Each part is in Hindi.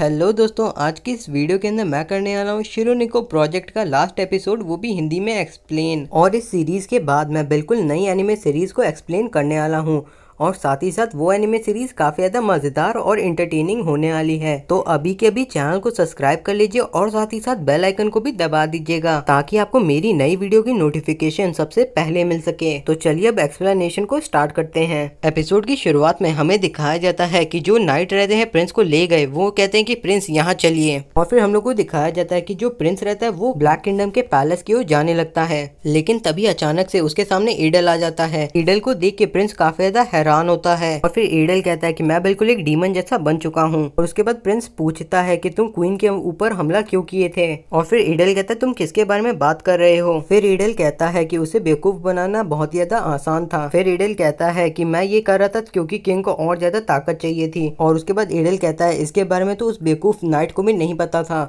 हेलो दोस्तों आज की इस वीडियो के अंदर मैं करने वाला हूँ शिरोनिको प्रोजेक्ट का लास्ट एपिसोड वो भी हिंदी में एक्सप्लेन और इस सीरीज के बाद मैं बिल्कुल नई एनिमे सीरीज को एक्सप्लेन करने वाला हूँ और साथ ही साथ वो एनिमे सीरीज काफी ज्यादा मजेदार और इंटरटेनिंग होने वाली है तो अभी के अभी चैनल को सब्सक्राइब कर लीजिए और साथ ही साथ बेल आइकन को भी दबा दीजिएगा ताकि आपको मेरी नई वीडियो की नोटिफिकेशन सबसे पहले मिल सके तो चलिए अब एक्सप्लेनेशन को स्टार्ट करते हैं एपिसोड की शुरुआत में हमें दिखाया जाता है की जो नाइट रहते हैं प्रिंस को ले गए वो कहते हैं की प्रिंस यहाँ चलिए और फिर हम लोग को दिखाया जाता है की जो प्रिंस रहता है वो ब्लैक किंगडम के पैलेस की ओर जाने लगता है लेकिन तभी अचानक से उसके सामने ईडल आ जाता है ईडल को देख के प्रिंस काफी ज्यादा हैरान हैरान होता है और फिर एडल कहता है कि मैं बिल्कुल एक डीमन जैसा बन चुका हूँ और उसके बाद प्रिंस पूछता है कि तुम क्वीन के ऊपर हमला क्यों किए थे और फिर एडल कहता है तुम किसके बारे में बात कर रहे हो फिर एडल कहता है कि उसे बेवकूफ बनाना बहुत ज्यादा आसान था फिर एडल कहता है कि मैं ये कर रहा था क्योंकि किंग को और ज्यादा ताकत चाहिए थी और उसके बाद एडल कहता है इसके बारे में तो उस बेवकूफ नाइट को भी नहीं पता था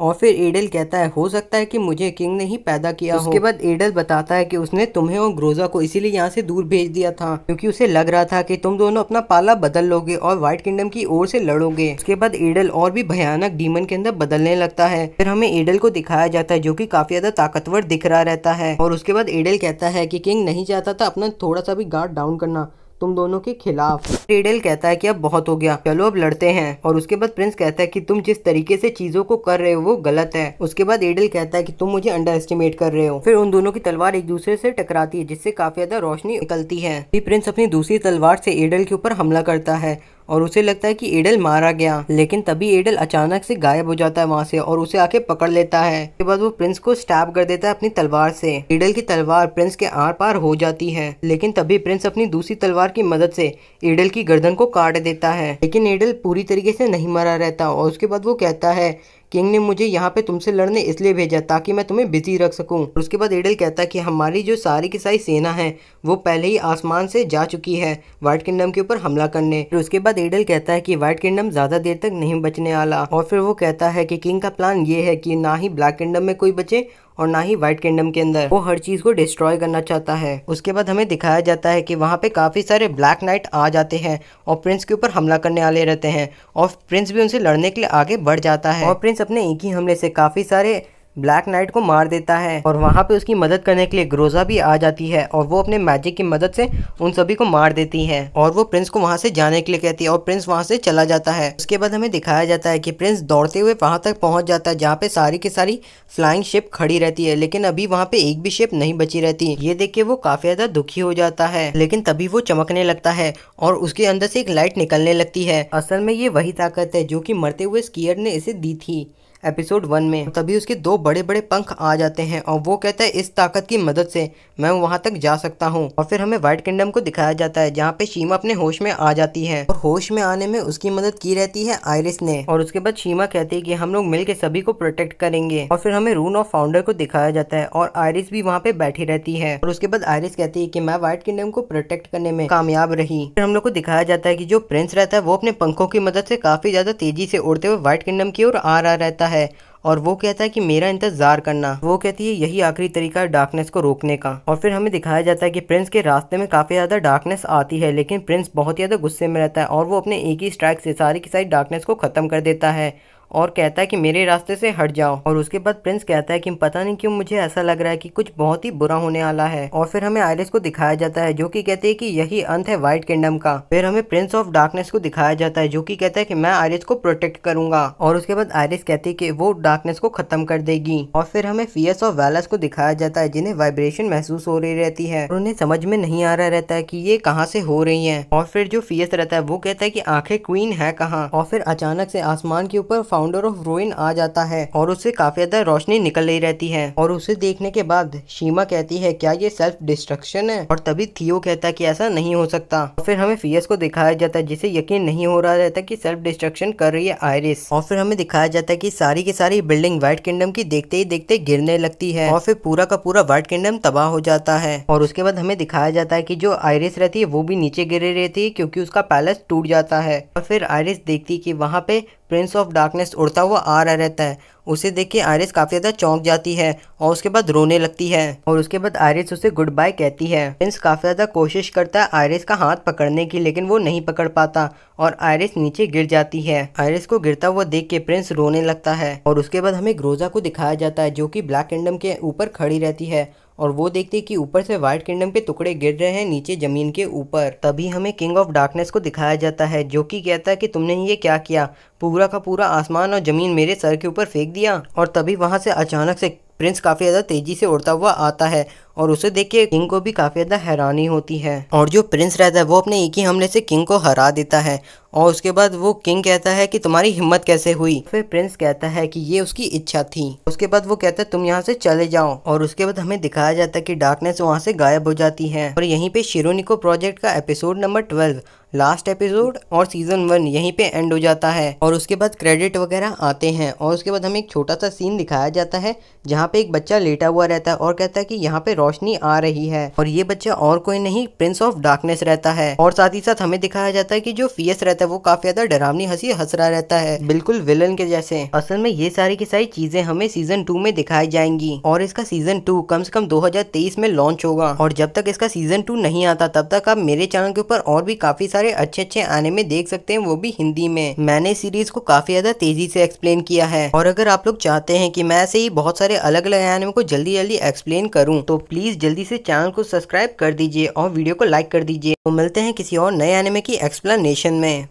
और फिर एडल कहता है हो सकता है कि मुझे किंग ने ही पैदा किया उसके हो उसके बाद एडल बताता है कि उसने तुम्हें और ग्रोजा को इसीलिए यहाँ से दूर भेज दिया था क्योंकि उसे लग रहा था कि तुम दोनों अपना पाला बदल लोगे और व्हाइट किंगडम की ओर से लड़ोगे उसके बाद एडल और भी भयानक डीमन के अंदर बदलने लगता है फिर हमें एडल को दिखाया जाता है जो की काफी ज्यादा ताकतवर दिख रहा रहता है और उसके बाद एडल कहता है की किंग नहीं चाहता था अपना थोड़ा सा भी गार्ड डाउन करना तुम दोनों के खिलाफ रेडल कहता है कि अब बहुत हो गया चलो अब लड़ते हैं और उसके बाद प्रिंस कहता है कि तुम जिस तरीके से चीजों को कर रहे हो वो गलत है उसके बाद एडल कहता है कि तुम मुझे अंडर एस्टिमेट कर रहे हो फिर उन दोनों की तलवार एक दूसरे से टकराती है जिससे काफी ज्यादा रोशनी निकलती है फिर प्रिंस अपनी दूसरी तलवार से एडल के ऊपर हमला करता है और उसे लगता है कि एडल मारा गया लेकिन तभी एडल अचानक से गायब हो जाता है वहाँ से और उसे आके पकड़ लेता है उसके बाद वो प्रिंस को स्टैप कर देता है अपनी तलवार से एडल की तलवार प्रिंस के आर पार हो जाती है लेकिन तभी प्रिंस अपनी दूसरी तलवार की मदद से एडल की गर्दन को काट देता है लेकिन एडल पूरी तरीके से नहीं मरा रहता और उसके बाद वो कहता है किंग ने मुझे यहाँ पे तुमसे लड़ने इसलिए भेजा ताकि मैं तुम्हें बिजी रख सकूँ उसके बाद एडल कहता है कि हमारी जो सारी की सारी सेना है वो पहले ही आसमान से जा चुकी है व्हाइट किंगडम के ऊपर हमला करने फिर उसके बाद एडल कहता है कि व्हाइट किंगडम ज़्यादा देर तक नहीं बचने वाला और फिर वो कहता है कि किंग का प्लान ये है कि ना ही ब्लैक किंगडम में कोई बचे और ना ही व्हाइट किंगडम के अंदर वो हर चीज को डिस्ट्रॉय करना चाहता है उसके बाद हमें दिखाया जाता है कि वहाँ पे काफी सारे ब्लैक नाइट आ जाते हैं और प्रिंस के ऊपर हमला करने वाले रहते हैं और प्रिंस भी उनसे लड़ने के लिए आगे बढ़ जाता है और प्रिंस अपने एक ही हमले से काफ़ी सारे ब्लैक नाइट को मार देता है और वहाँ पे उसकी मदद करने के लिए ग्रोजा भी आ जाती है और वो अपने मैजिक की मदद से उन सभी को मार देती है और वो प्रिंस को वहाँ से जाने के लिए कहती है और प्रिंस वहाँ से चला जाता है उसके बाद हमें दिखाया जाता है कि प्रिंस दौड़ते हुए वहाँ तक पहुँच जाता है जहाँ पे सारी की सारी फ्लाइंग शिप खड़ी रहती है लेकिन अभी वहाँ पे एक भी शिप नहीं बची रहती ये देख के वो काफी ज्यादा दुखी हो जाता है लेकिन तभी वो चमकने लगता है और उसके अंदर से एक लाइट निकलने लगती है असल में ये वही ताकत है जो की मरते हुए स्कीयर ने इसे दी थी एपिसोड वन में तभी उसके दो बड़े बड़े पंख आ जाते हैं और वो कहता है इस ताकत की मदद से मैं वहाँ तक जा सकता हूँ और फिर हमें व्हाइट किंगडम को दिखाया जाता है जहाँ पे शीमा अपने होश में आ जाती है और होश में आने में उसकी मदद की रहती है आयरिस ने और उसके बाद शीमा कहती है की हम लोग मिल सभी को प्रोटेक्ट करेंगे और फिर हमें रून ऑफ फाउंडर को दिखाया जाता है और आयरिस भी वहाँ पे बैठी रहती है और उसके बाद आयरिस कहती है की मैं व्हाइट किंगडम को प्रोटेक्ट करने में कामयाब रही फिर हम लोग को दिखाया जाता है की जो प्रिंस रहता है वो अपने पंखों की मदद से काफी ज्यादा तेजी से उड़ते हुए व्हाइट किंगडम की ओर आ रहा रहता है है और वो कहता है कि मेरा इंतज़ार करना वो कहती है यही आखिरी तरीका है डार्कनेस को रोकने का और फिर हमें दिखाया जाता है कि प्रिंस के रास्ते में काफ़ी ज़्यादा डार्कनेस आती है लेकिन प्रिंस बहुत ज़्यादा गुस्से में रहता है और वो अपने एक ही स्ट्राइक से सारी की सारी डार्कनेस को ख़त्म कर देता है और कहता है कि मेरे रास्ते से हट जाओ और उसके बाद प्रिंस कहता है कि पता नहीं क्यों मुझे ऐसा लग रहा है कि कुछ बहुत ही बुरा होने वाला है और फिर हमें आयरिस को दिखाया जाता है जो कि कहते हैं कि यही अंत है व्हाइट किंगडम का फिर हमें प्रिंस ऑफ डार्कनेस को दिखाया जाता है जो कि कहता है कि मैं आयरिस को प्रोटेक्ट करूंगा और उसके बाद आयरिस कहती है कि वो डार्कनेस को खत्म कर देगी और फिर हमें फियस ऑफ वैलस को दिखाया जाता है जिन्हें वाइब्रेशन महसूस हो रही रहती है और उन्हें समझ में नहीं आ रहा रहता है की ये कहाँ से हो रही है और फिर जो फियस रहता है वो कहता है की आखिर क्वीन है कहाँ और फिर अचानक से आसमान के ऊपर फाउंडर ऑफ रोइन आ जाता है और उससे काफी ज्यादा रोशनी निकल रही रहती है और उसे देखने के बाद शीमा कहती है क्या ये सेल्फ डिस्ट्रक्शन है और तभी थियो कहता है की ऐसा नहीं हो सकता और फिर हमें फियस को दिखाया जाता है जिसे यकीन नहीं हो रहा रहता की सेल्फ डिस्ट्रक्शन कर रही है आयरिस और फिर हमें दिखाया जाता है की सारी की सारी बिल्डिंग व्हाइट किंगडम की देखते ही देखते गिरने लगती है और फिर पूरा का पूरा व्हाइट किंगडम तबाह हो जाता है और उसके बाद हमें दिखाया जाता है कि जो आयरिस रहती है वो भी नीचे गिरे रहती है क्योंकि उसका पैलेस टूट जाता है और फिर आयरिस देखती है कि वहाँ पे प्रिंस ऑफ डार्कनेस आयरस उड़ता हुआ आ रहा रहता है उसे देख के आयरस काफ़ी ज़्यादा चौंक जाती है और उसके बाद रोने लगती है और उसके बाद आयरस उसे गुड बाय कहती है प्रिंस काफ़ी ज़्यादा कोशिश करता है आयरस का हाथ पकड़ने की लेकिन वो नहीं पकड़ पाता और आयरस नीचे गिर जाती है आयरस को गिरता हुआ देख के प्रिंस रोने लगता है और उसके बाद हमें ग्रोजा को दिखाया जाता है जो की ब्लैक एंडम के ऊपर खड़ी रहती है और वो देखते हैं कि ऊपर से व्हाइट किंगडम के टुकड़े गिर रहे हैं नीचे जमीन के ऊपर तभी हमें किंग ऑफ डार्कनेस को दिखाया जाता है जो कि कहता है कि तुमने ये क्या किया पूरा का पूरा आसमान और जमीन मेरे सर के ऊपर फेंक दिया और तभी वहाँ से अचानक से प्रिंस काफ़ी ज़्यादा तेज़ी से उड़ता हुआ आता है और उसे देख के किंग को भी काफ़ी ज़्यादा हैरानी होती है और जो प्रिंस रहता है वो अपने एक ही हमले से किंग को हरा देता है और उसके बाद वो किंग कहता है कि तुम्हारी हिम्मत कैसे हुई फिर प्रिंस कहता है कि ये उसकी इच्छा थी उसके बाद वो कहता है तुम यहाँ से चले जाओ और उसके बाद हमें दिखाया जाता है कि डार्कनेस वहाँ से गायब हो जाती है और यहीं पे शिरोनिको प्रोजेक्ट का episode number twelve last episode और सीजन वन यहीं पे एंड हो जाता है और उसके बाद क्रेडिट वगैरह आते हैं और उसके बाद हमें एक छोटा सा सीन दिखाया जाता है जहाँ पे एक बच्चा लेटा हुआ रहता है और कहता है कि यहाँ पे रोशनी आ रही है और ये बच्चा और कोई नहीं प्रिंस ऑफ डार्कनेस रहता है और साथ ही साथ हमें दिखाया जाता है की जो फीएस रहता है वो काफी ज्यादा डरावनी हंसी हंस रहा रहता है बिल्कुल विलन के जैसे असल में ये सारी की सारी चीजें हमें सीजन टू में दिखाई जाएंगी और इसका सीजन टू कम से कम 2023 में लॉन्च होगा और जब तक इसका सीजन टू नहीं आता तब तक आप मेरे चैनल के ऊपर और भी काफी सारे अच्छे अच्छे आने में देख सकते हैं वो भी हिंदी में मैंने सीरीज को काफी ज्यादा तेजी से एक्सप्लेन किया है और अगर आप लोग चाहते हैं कि मैं ऐसे ही बहुत सारे अलग अलग आने को जल्दी जल्दी एक्सप्लेन करूँ तो प्लीज़ जल्दी से चैनल को सब्सक्राइब कर दीजिए और वीडियो को लाइक कर दीजिए तो मिलते हैं किसी और नए एनिमे की एक्सप्लेनेशन में